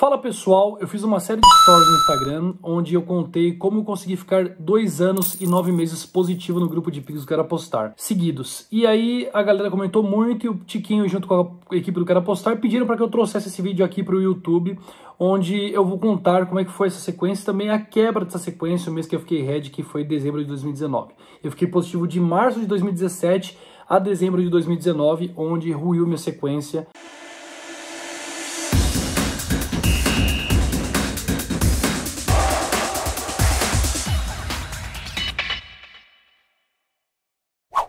Fala pessoal, eu fiz uma série de stories no Instagram onde eu contei como eu consegui ficar dois anos e nove meses positivo no grupo de Pix do Cara Postar, seguidos. E aí a galera comentou muito e o Tiquinho junto com a equipe do Cara Postar pediram para que eu trouxesse esse vídeo aqui para o YouTube, onde eu vou contar como é que foi essa sequência, também a quebra dessa sequência, o mês que eu fiquei red, que foi dezembro de 2019. Eu fiquei positivo de março de 2017 a dezembro de 2019, onde ruiu minha sequência.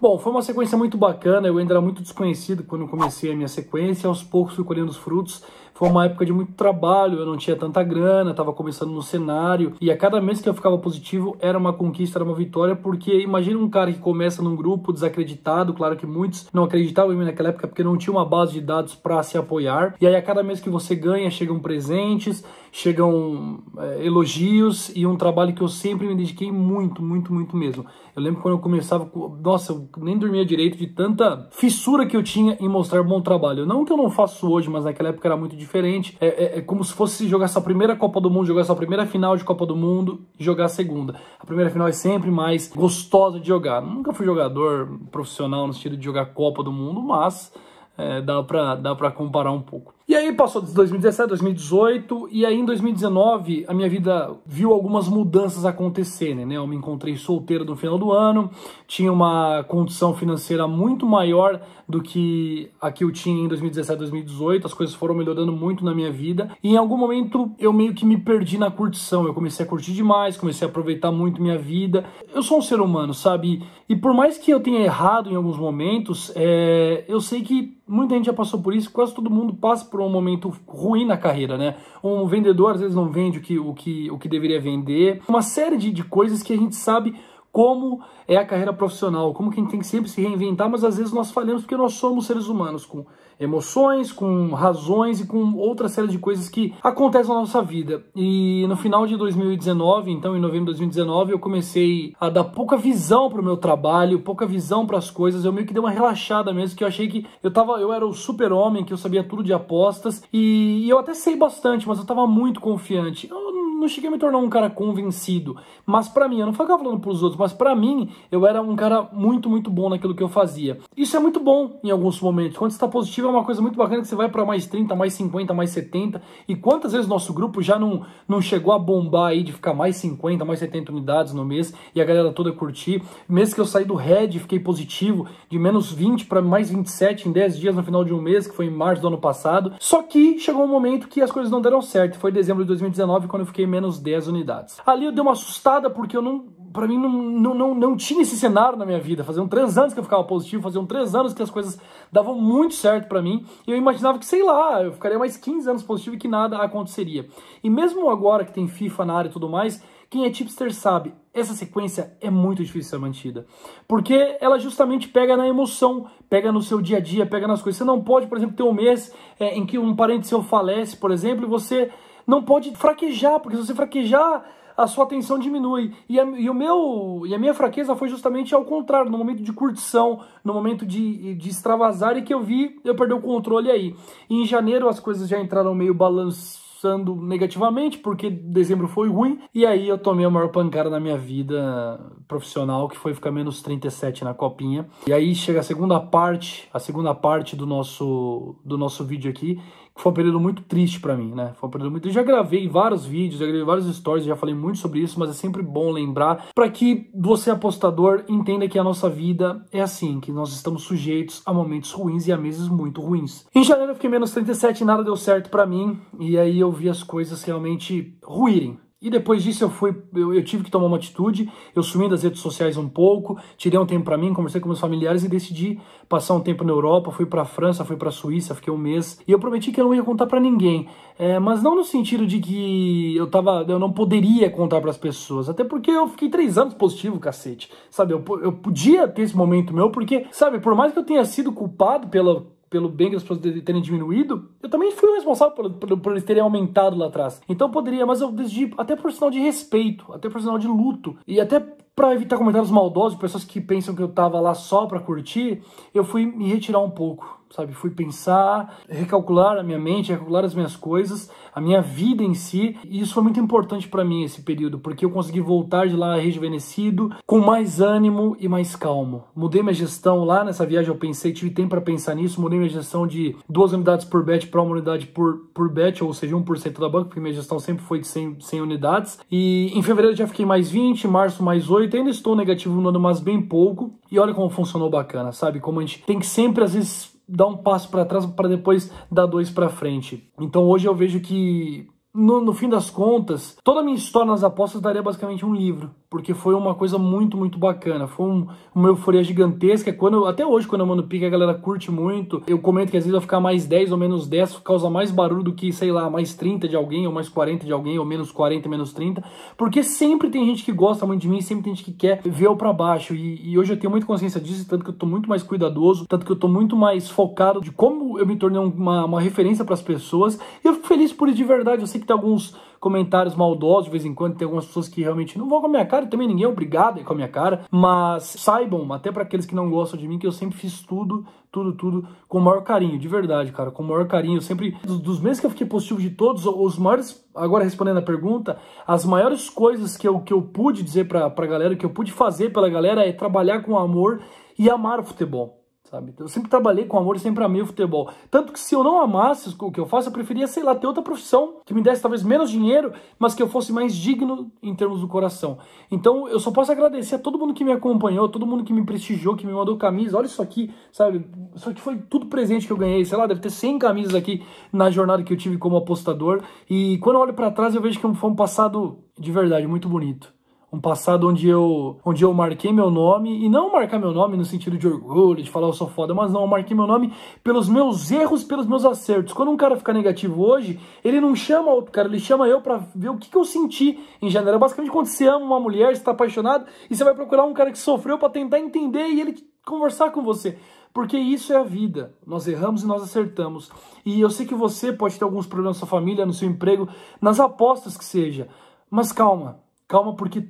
Bom, foi uma sequência muito bacana, eu ainda era muito desconhecido quando comecei a minha sequência, aos poucos fui colhendo os frutos, foi uma época de muito trabalho, eu não tinha tanta grana, estava começando no cenário e a cada mês que eu ficava positivo era uma conquista, era uma vitória, porque imagina um cara que começa num grupo desacreditado, claro que muitos não acreditavam em mim naquela época porque não tinha uma base de dados para se apoiar. E aí a cada mês que você ganha, chegam presentes, chegam é, elogios e um trabalho que eu sempre me dediquei muito, muito, muito mesmo. Eu lembro quando eu começava, nossa, eu nem dormia direito de tanta fissura que eu tinha em mostrar bom trabalho. Não que eu não faço hoje, mas naquela época era muito difícil diferente. É, é, é, como se fosse jogar sua primeira Copa do Mundo, jogar sua primeira final de Copa do Mundo e jogar a segunda. A primeira final é sempre mais gostosa de jogar. Nunca fui jogador profissional no sentido de jogar Copa do Mundo, mas é, dá para dá pra comparar um pouco. E aí passou de 2017, 2018, e aí em 2019 a minha vida viu algumas mudanças acontecerem, né? Eu me encontrei solteiro no final do ano, tinha uma condição financeira muito maior do que a que eu tinha em 2017, 2018, as coisas foram melhorando muito na minha vida, e em algum momento eu meio que me perdi na curtição, eu comecei a curtir demais, comecei a aproveitar muito minha vida. Eu sou um ser humano, sabe? E por mais que eu tenha errado em alguns momentos, é... eu sei que muita gente já passou por isso, quase todo mundo passa por por um momento ruim na carreira, né? Um vendedor às vezes não vende o que, o que, o que deveria vender. Uma série de, de coisas que a gente sabe como é a carreira profissional, como que a gente tem que sempre se reinventar, mas às vezes nós falhamos porque nós somos seres humanos com emoções, com razões e com outra série de coisas que acontecem na nossa vida. E no final de 2019, então em novembro de 2019, eu comecei a dar pouca visão para o meu trabalho, pouca visão para as coisas, eu meio que dei uma relaxada mesmo, que eu achei que eu tava, eu era o super-homem, que eu sabia tudo de apostas e, e eu até sei bastante, mas eu estava muito confiante. Eu não cheguei a me tornar um cara convencido, mas para mim, eu não ficava falando pros outros, mas para mim, eu era um cara muito, muito bom naquilo que eu fazia. Isso é muito bom em alguns momentos. Quando está positivo é uma coisa muito bacana que você vai para mais 30, mais 50, mais 70. E quantas vezes nosso grupo já não, não chegou a bombar aí de ficar mais 50, mais 70 unidades no mês e a galera toda curtir. Mês que eu saí do Red, fiquei positivo de menos 20 para mais 27 em 10 dias no final de um mês, que foi em março do ano passado. Só que chegou um momento que as coisas não deram certo. Foi dezembro de 2019 quando eu fiquei menos 10 unidades. Ali eu dei uma assustada porque eu não, para mim não, não, não, não, tinha esse cenário na minha vida. Faziam três anos que eu ficava positivo, faziam três anos que as coisas davam muito certo para mim. E eu imaginava que, sei lá, eu ficaria mais 15 anos positivo e que nada aconteceria. E mesmo agora que tem FIFA na área e tudo mais, quem é tipster sabe, essa sequência é muito difícil de ser mantida. Porque ela justamente pega na emoção, pega no seu dia a dia, pega nas coisas. Você não pode, por exemplo, ter um mês é, em que um parente seu falece, por exemplo, e você não pode fraquejar, porque se você fraquejar, a sua atenção diminui. E a, e o meu, e a minha fraqueza foi justamente ao contrário, no momento de curtição, no momento de, de extravasar, e que eu vi eu perder o controle aí. E em janeiro as coisas já entraram meio balançando negativamente, porque dezembro foi ruim, e aí eu tomei a maior pancada da minha vida profissional, que foi ficar menos 37 na copinha. E aí chega a segunda parte, a segunda parte do nosso, do nosso vídeo aqui, foi um período muito triste para mim, né? Foi um período muito. Eu já gravei vários vídeos, já gravei vários stories, já falei muito sobre isso, mas é sempre bom lembrar para que você apostador entenda que a nossa vida é assim, que nós estamos sujeitos a momentos ruins e a meses muito ruins. Em janeiro eu fiquei menos 37, nada deu certo para mim, e aí eu vi as coisas realmente ruírem. E depois disso eu fui, eu, eu, tive que tomar uma atitude, eu sumi das redes sociais um pouco, tirei um tempo para mim, conversei com meus familiares e decidi passar um tempo na Europa, fui para a França, fui para a Suíça, fiquei um mês. E eu prometi que eu não ia contar para ninguém, é, mas não no sentido de que eu tava, eu não poderia contar para as pessoas, até porque eu fiquei três anos positivo, cacete, sabe? Eu, eu podia ter esse momento meu, porque, sabe, por mais que eu tenha sido culpado pela pelo as pessoas terem diminuído, eu também fui o responsável por, por, por, eles terem aumentado lá atrás. Então poderia, mas eu decidi até por sinal de respeito, até por sinal de luto, e até para evitar comentários maldosos, pessoas que pensam que eu tava lá só para curtir, eu fui me retirar um pouco, sabe? Fui pensar, recalcular a minha mente, recalcular as minhas coisas, a minha vida em si. E isso foi muito importante para mim esse período, porque eu consegui voltar de lá rejuvenescido, com mais ânimo e mais calmo. Mudei minha gestão lá nessa viagem, eu pensei, tive tempo para pensar nisso, mudei minha gestão de duas unidades por bet para uma unidade por, por bet, ou seja, 1% da banca, porque minha gestão sempre foi de 100, 100 unidades. E em fevereiro já fiquei mais 20, março mais 8, tendo ainda estou negativo no ano, mas bem pouco. E olha como funcionou bacana, sabe? Como a gente tem que sempre, às vezes, dar um passo para trás para depois dar dois para frente. Então hoje eu vejo que no, no, fim das contas, toda a minha história nas apostas daria basicamente um livro, porque foi uma coisa muito, muito bacana. Foi um, uma euforia gigantesca. É quando eu, até hoje, quando eu mando pique, a galera curte muito. Eu comento que às vezes eu ficar mais 10 ou menos 10 causa mais barulho do que, sei lá, mais 30 de alguém, ou mais 40 de alguém, ou menos 40, menos 30, porque sempre tem gente que gosta muito de mim, sempre tem gente que quer ver eu pra baixo. E, e hoje eu tenho muita consciência disso, tanto que eu tô muito mais cuidadoso, tanto que eu tô muito mais focado de como eu me tornei uma, uma referência para as pessoas. E eu fico feliz por isso de verdade. Eu sei sei que tem alguns comentários maldosos de vez em quando, tem algumas pessoas que realmente não vão com a minha cara, também ninguém é obrigado a ir com a minha cara, mas saibam, até para aqueles que não gostam de mim, que eu sempre fiz tudo, tudo, tudo com o maior carinho, de verdade, cara, com o maior carinho, eu sempre, dos, dos meses que eu fiquei positivo de todos, os maiores, agora respondendo a pergunta, as maiores coisas que eu, que eu pude dizer pra, pra galera, que eu pude fazer pela galera é trabalhar com amor e amar o futebol sabe? Então, eu sempre trabalhei com amor, e sempre amei o futebol. Tanto que se eu não amasse o que eu faço, eu preferia, sei lá, ter outra profissão, que me desse talvez menos dinheiro, mas que eu fosse mais digno em termos do coração. Então, eu só posso agradecer a todo mundo que me acompanhou, todo mundo que me prestigiou, que me mandou camisa. Olha isso aqui, sabe? Isso aqui foi tudo presente que eu ganhei, sei lá, deve ter 100 camisas aqui na jornada que eu tive como apostador. E quando eu olho para trás, eu vejo que foi um passado de verdade muito bonito um passado onde eu, onde eu marquei meu nome, e não marcar meu nome no sentido de orgulho, de falar eu sou foda, mas não, eu marquei meu nome pelos meus erros, pelos meus acertos. Quando um cara fica negativo hoje, ele não chama outro cara, ele chama eu para ver o que, que eu senti em janeiro. É basicamente quando você ama uma mulher, você tá apaixonado, e você vai procurar um cara que sofreu para tentar entender e ele conversar com você. Porque isso é a vida. Nós erramos e nós acertamos. E eu sei que você pode ter alguns problemas na sua família, no seu emprego, nas apostas que seja. Mas calma, calma, porque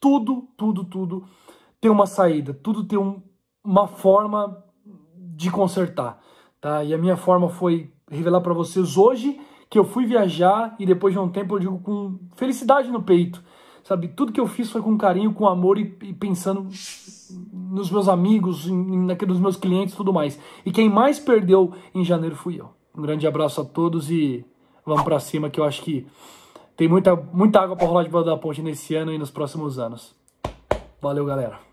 tudo, tudo, tudo tem uma saída, tudo tem um, uma forma de consertar, tá? E a minha forma foi revelar para vocês hoje que eu fui viajar e depois de um tempo eu digo com felicidade no peito, sabe? Tudo que eu fiz foi com carinho, com amor e, e pensando nos meus amigos, em, naqueles meus clientes, tudo mais. E quem mais perdeu em janeiro fui eu. Um grande abraço a todos e vamos para cima que eu acho que tem muita, muita água para rolar de volta da ponte nesse ano e nos próximos anos. Valeu, galera.